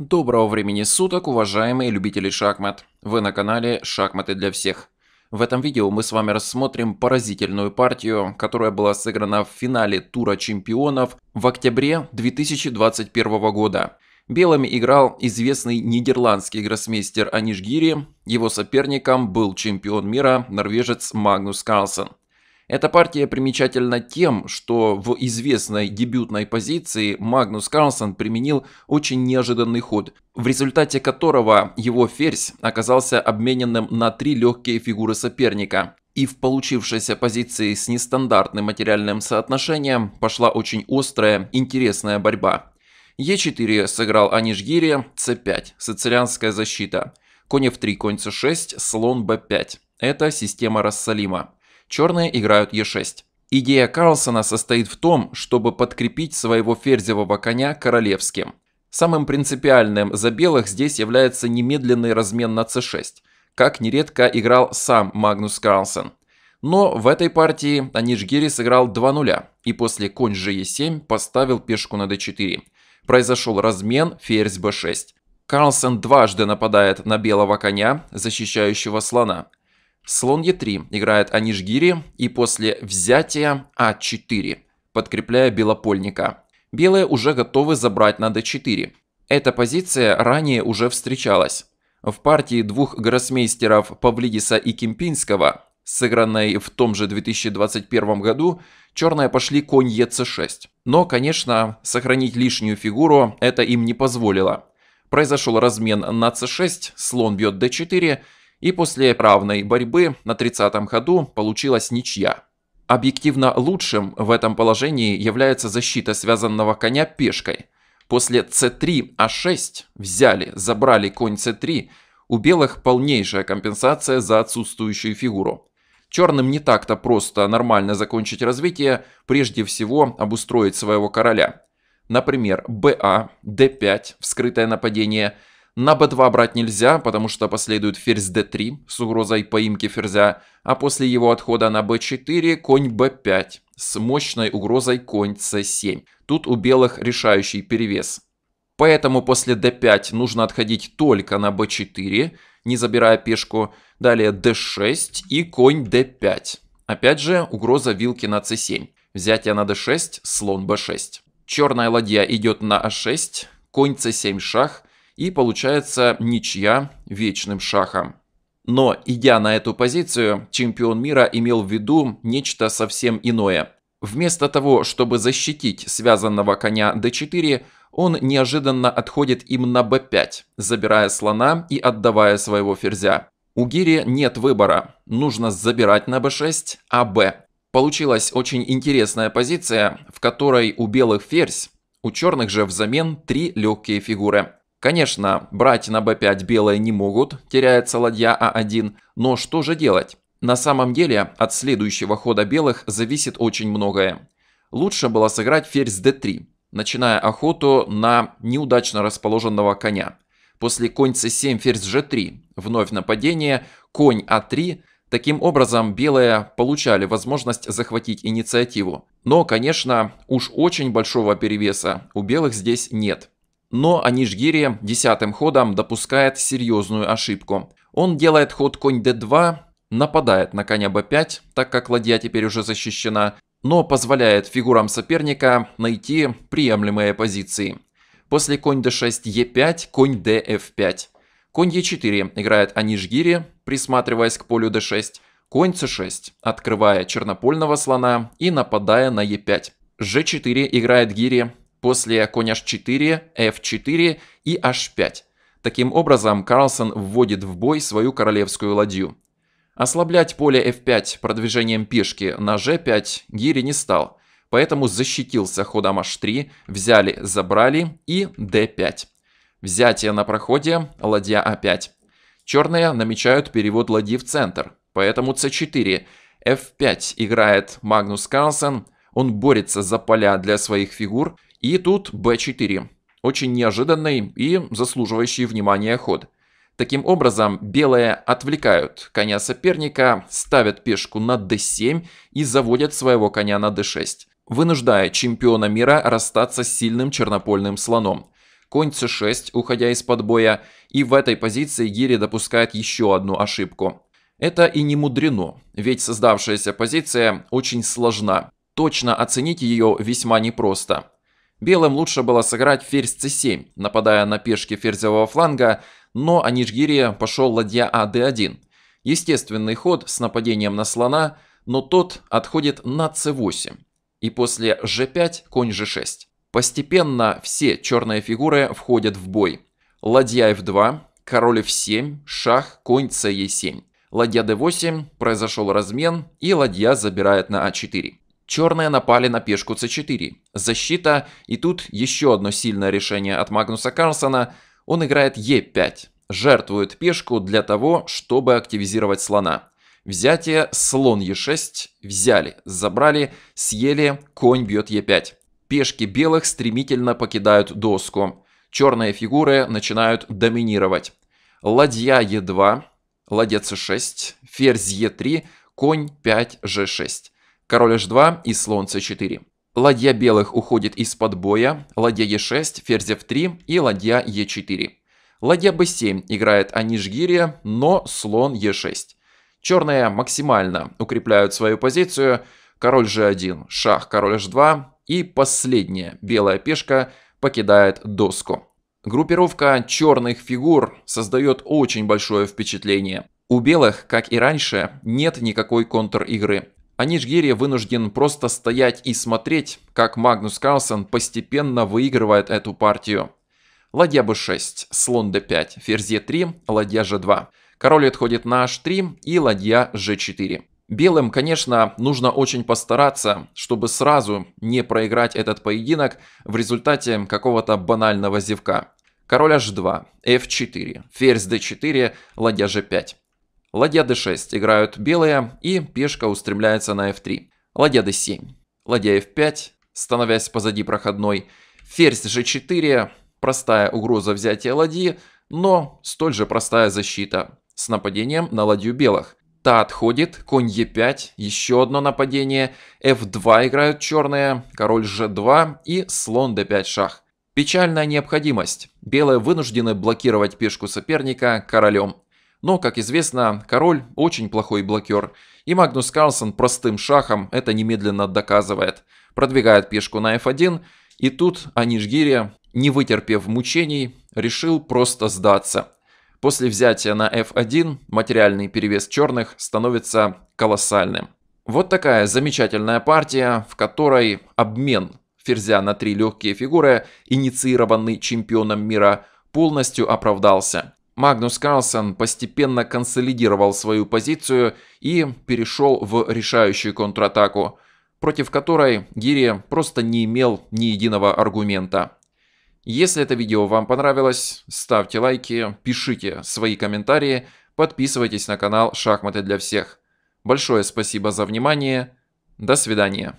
Доброго времени суток, уважаемые любители шахмат! Вы на канале «Шахматы для всех». В этом видео мы с вами рассмотрим поразительную партию, которая была сыграна в финале Тура Чемпионов в октябре 2021 года. Белыми играл известный нидерландский гроссмейстер Аниш Гири, его соперником был чемпион мира норвежец Магнус Карлсон. Эта партия примечательна тем, что в известной дебютной позиции Магнус Карлсон применил очень неожиданный ход, в результате которого его ферзь оказался обмененным на три легкие фигуры соперника. И в получившейся позиции с нестандартным материальным соотношением пошла очень острая, интересная борьба. Е4 сыграл Анишгири, c5, сицилианская защита. Конь f3, конь c6, слон b5. Это система Рассалима черные играют Е6. Идея Карлсона состоит в том, чтобы подкрепить своего ферзевого коня королевским. Самым принципиальным за белых здесь является немедленный размен на c6, как нередко играл сам Магнус Карлсон. Но в этой партии Анишгири сыграл 2-0 и после конь же e7 поставил пешку на d4. Произошел размен ферзь b6. Карлсон дважды нападает на белого коня, защищающего слона, Слон Е3 играет Анишгири и после взятия А4, подкрепляя белопольника. Белые уже готовы забрать на d4. Эта позиция ранее уже встречалась. В партии двух гроссмейстеров Павлидиса и Кимпинского, сыгранной в том же 2021 году, черные пошли конь ЕЦ6. Но, конечно, сохранить лишнюю фигуру это им не позволило. Произошел размен на c6, слон бьет d4, и после правной борьбы на 30-м ходу получилась ничья. Объективно лучшим в этом положении является защита связанного коня пешкой. После c3, а6 взяли, забрали конь c3, у белых полнейшая компенсация за отсутствующую фигуру. Черным не так-то просто нормально закончить развитие, прежде всего обустроить своего короля. Например, ba, а, d5, вскрытое нападение – на b2 брать нельзя, потому что последует ферзь d3 с угрозой поимки ферзя, а после его отхода на b4 конь b5 с мощной угрозой конь c7. Тут у белых решающий перевес. Поэтому после d5 нужно отходить только на b4, не забирая пешку. Далее d6 и конь d5. Опять же, угроза вилки на c7. Взятие на d6, слон b6. Черная ладья идет на a6, а конь c7 шах, и получается ничья вечным шахом. Но, идя на эту позицию, чемпион мира имел в виду нечто совсем иное. Вместо того, чтобы защитить связанного коня d4, он неожиданно отходит им на b5, забирая слона и отдавая своего ферзя. У Гири нет выбора, нужно забирать на b6, а b. Получилась очень интересная позиция, в которой у белых ферзь, у черных же взамен три легкие фигуры. Конечно, брать на b5 белые не могут, теряется ладья а1, но что же делать? На самом деле, от следующего хода белых зависит очень многое. Лучше было сыграть ферзь d3, начиная охоту на неудачно расположенного коня. После конь c7, ферзь g3, вновь нападение, конь a а 3 Таким образом, белые получали возможность захватить инициативу. Но, конечно, уж очень большого перевеса у белых здесь нет. Но Анишгирия десятым ходом допускает серьезную ошибку. Он делает ход конь d2, нападает на коня b5, так как ладья теперь уже защищена, но позволяет фигурам соперника найти приемлемые позиции. После конь d6 e5, конь d f5. Конь e4 играет Анишгири, присматриваясь к полю d6. Конь c6, открывая чернопольного слона и нападая на e5. g4 играет гири, после конь h4, f4 и h5. Таким образом, Карлсон вводит в бой свою королевскую ладью. Ослаблять поле f5 продвижением пешки на g5 Гири не стал, поэтому защитился ходом h3, взяли, забрали и d5. Взятие на проходе, ладья a5. А Черные намечают перевод ладьи в центр, поэтому c4. f5 играет Магнус Карлсон, он борется за поля для своих фигур – и тут b4. Очень неожиданный и заслуживающий внимания ход. Таким образом, белые отвлекают коня соперника, ставят пешку на d7 и заводят своего коня на d6, вынуждая чемпиона мира расстаться с сильным чернопольным слоном. Конь c6, уходя из-под боя, и в этой позиции гири допускает еще одну ошибку. Это и не мудрено, ведь создавшаяся позиция очень сложна. Точно оценить ее весьма непросто. Белым лучше было сыграть ферзь c7, нападая на пешки ферзевого фланга, но Анишгирия пошел ладья АД1. Естественный ход с нападением на слона, но тот отходит на c8. И после g5 конь g6. Постепенно все черные фигуры входят в бой. Ладья f2, король f7, шах, конь ce7. Ладья d8, произошел размен, и ладья забирает на a а 4 Черные напали на пешку c4. Защита, и тут еще одно сильное решение от Магнуса Карлсона. Он играет e5. Жертвует пешку для того, чтобы активизировать слона. Взятие, слон e6, взяли, забрали, съели, конь бьет e5. Пешки белых стремительно покидают доску. Черные фигуры начинают доминировать. Ладья e2, ладья c6, ферзь e3, конь 5 g6 король h2 и слон c4. Ладья белых уходит из-под боя, ладья e6, ферзь f3 и ладья e4. Ладья b7 играет Аниш но слон e6. Черные максимально укрепляют свою позицию, король g1, шах, король h2 и последняя белая пешка покидает доску. Группировка черных фигур создает очень большое впечатление. У белых, как и раньше, нет никакой контр-игры. Анишгерия вынужден просто стоять и смотреть, как Магнус Карлсон постепенно выигрывает эту партию. Ладья b6, слон d5, ферзь e3, ладья g2. Король отходит на h3 и ладья g4. Белым, конечно, нужно очень постараться, чтобы сразу не проиграть этот поединок в результате какого-то банального зевка. Король h2, f4, ферзь d4, ладья g5. Ладья d6 играют белые, и пешка устремляется на f3. Ладья d7, ладья f5, становясь позади проходной. Ферзь g4, простая угроза взятия ладьи, но столь же простая защита с нападением на ладью белых. Та отходит, конь e5, еще одно нападение, f2 играют черные, король g2 и слон d5 шах. Печальная необходимость. Белые вынуждены блокировать пешку соперника королем но, как известно, король очень плохой блокер, и Магнус Карлсон простым шахом это немедленно доказывает. Продвигает пешку на f1, и тут Анишгирия, не вытерпев мучений, решил просто сдаться. После взятия на f1 материальный перевес черных становится колоссальным. Вот такая замечательная партия, в которой обмен ферзя на три легкие фигуры, инициированный чемпионом мира, полностью оправдался. Магнус Карлсон постепенно консолидировал свою позицию и перешел в решающую контратаку, против которой Гири просто не имел ни единого аргумента. Если это видео вам понравилось, ставьте лайки, пишите свои комментарии, подписывайтесь на канал «Шахматы для всех». Большое спасибо за внимание. До свидания.